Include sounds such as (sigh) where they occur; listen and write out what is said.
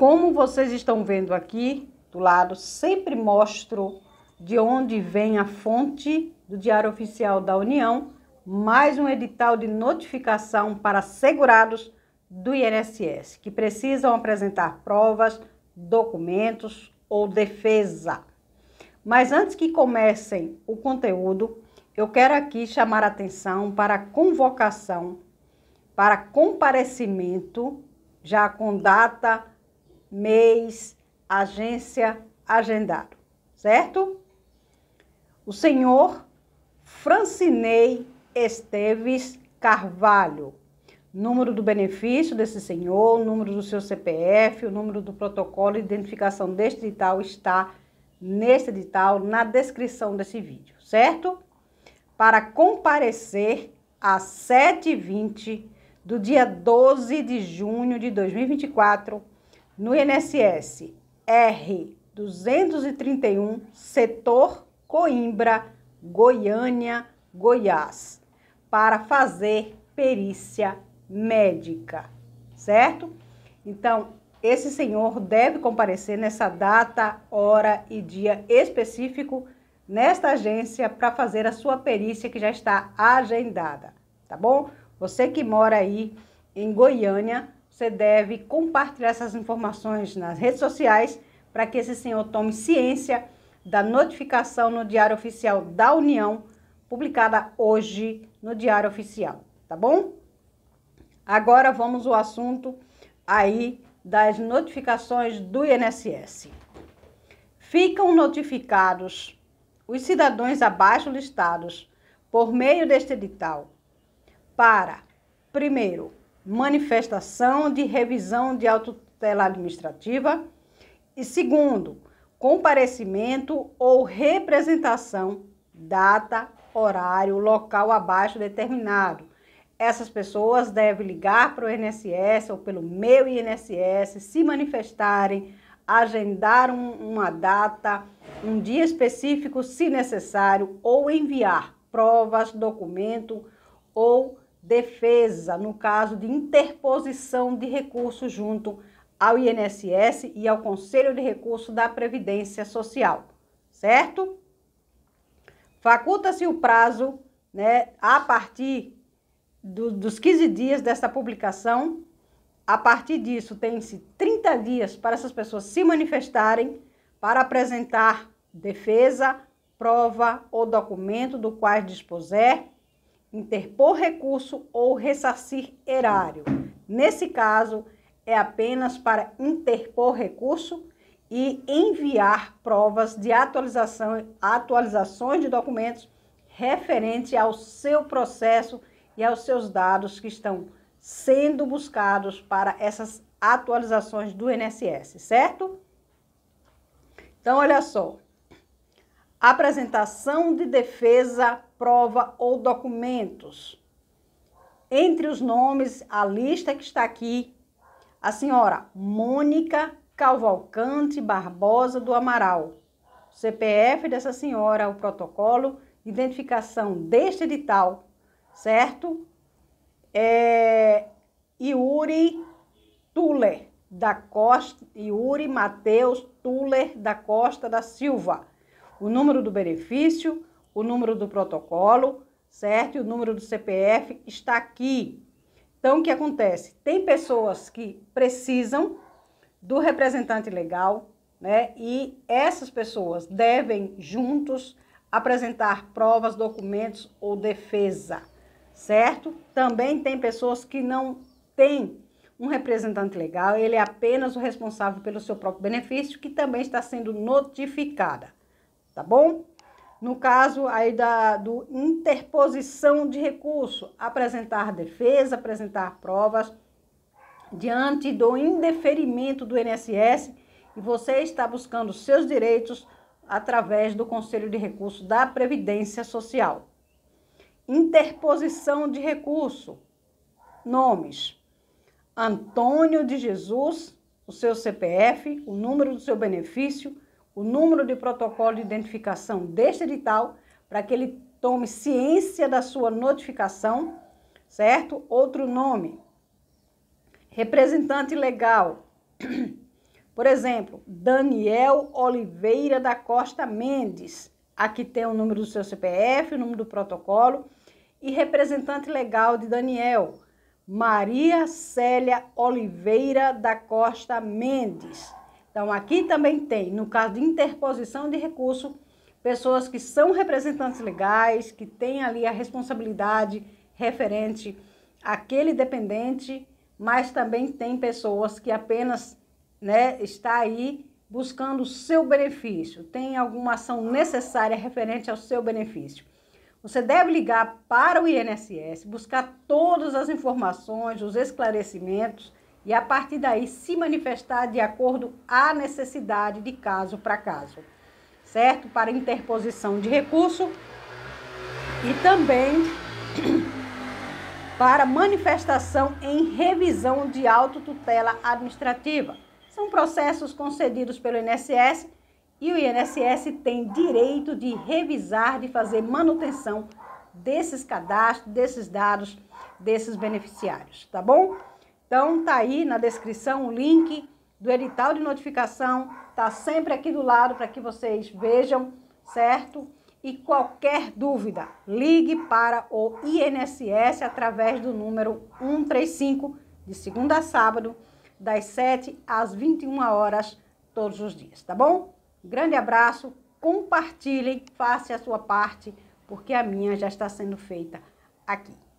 Como vocês estão vendo aqui do lado, sempre mostro de onde vem a fonte do Diário Oficial da União, mais um edital de notificação para segurados do INSS que precisam apresentar provas, documentos ou defesa. Mas antes que comecem o conteúdo, eu quero aqui chamar atenção para a convocação para comparecimento, já com data mês, agência, agendado, certo? O senhor Francinei Esteves Carvalho. Número do benefício desse senhor, número do seu CPF, o número do protocolo de identificação deste edital está nesse edital na descrição desse vídeo, certo? Para comparecer às 7h20 do dia 12 de junho de 2024 no INSS R 231, setor Coimbra, Goiânia, Goiás, para fazer perícia médica, certo? Então, esse senhor deve comparecer nessa data, hora e dia específico nesta agência para fazer a sua perícia que já está agendada, tá bom? Você que mora aí em Goiânia, você deve compartilhar essas informações nas redes sociais para que esse senhor tome ciência da notificação no Diário Oficial da União, publicada hoje no Diário Oficial, tá bom? Agora vamos ao assunto aí das notificações do INSS. Ficam notificados os cidadãos abaixo listados por meio deste edital para, primeiro, manifestação de revisão de autotutela administrativa. E segundo, comparecimento ou representação, data, horário, local abaixo determinado. Essas pessoas devem ligar para o INSS ou pelo meu INSS, se manifestarem, agendar um, uma data, um dia específico, se necessário, ou enviar provas, documento ou defesa no caso de interposição de recurso junto ao INSS e ao Conselho de Recurso da Previdência Social, certo? Faculta-se o prazo, né, a partir do, dos 15 dias desta publicação. A partir disso, tem-se 30 dias para essas pessoas se manifestarem para apresentar defesa, prova ou documento do quais dispuser interpor recurso ou ressarcir erário. Nesse caso, é apenas para interpor recurso e enviar provas de atualização, atualizações de documentos referente ao seu processo e aos seus dados que estão sendo buscados para essas atualizações do INSS, certo? Então, olha só. Apresentação de defesa prova ou documentos. Entre os nomes, a lista que está aqui, a senhora Mônica Calvalcante Barbosa do Amaral. CPF dessa senhora, o protocolo, identificação deste edital, certo? É, Yuri Tuller da Costa, Yuri matheus Tuller da Costa da Silva. O número do benefício o número do protocolo, certo? E o número do CPF está aqui. Então, o que acontece? Tem pessoas que precisam do representante legal, né? E essas pessoas devem juntos apresentar provas, documentos ou defesa, certo? Também tem pessoas que não têm um representante legal, ele é apenas o responsável pelo seu próprio benefício, que também está sendo notificada, tá bom? no caso aí da do interposição de recurso, apresentar defesa, apresentar provas diante do indeferimento do INSS e você está buscando seus direitos através do Conselho de Recurso da Previdência Social. Interposição de recurso. Nomes: Antônio de Jesus, o seu CPF, o número do seu benefício o número de protocolo de identificação deste edital para que ele tome ciência da sua notificação, certo? Outro nome, representante legal. (clears throat) Por exemplo, Daniel Oliveira da Costa Mendes. Aqui tem o número do seu CPF, o número do protocolo. E representante legal de Daniel, Maria Célia Oliveira da Costa Mendes. Então, aqui também tem, no caso de interposição de recurso, pessoas que são representantes legais, que têm ali a responsabilidade referente àquele dependente, mas também tem pessoas que apenas né, está aí buscando o seu benefício, tem alguma ação necessária referente ao seu benefício. Você deve ligar para o INSS, buscar todas as informações, os esclarecimentos e a partir daí se manifestar de acordo à necessidade de caso para caso, certo? Para interposição de recurso e também (clears throat) para manifestação em revisão de autotutela administrativa. São processos concedidos pelo INSS e o INSS tem direito de revisar, de fazer manutenção desses cadastros, desses dados, desses beneficiários, tá bom? Então tá aí na descrição o link do edital de notificação, tá sempre aqui do lado para que vocês vejam, certo? E qualquer dúvida, ligue para o INSS através do número 135 de segunda a sábado, das 7 às 21 horas todos os dias, tá bom? Grande abraço, compartilhem, faça a sua parte, porque a minha já está sendo feita aqui.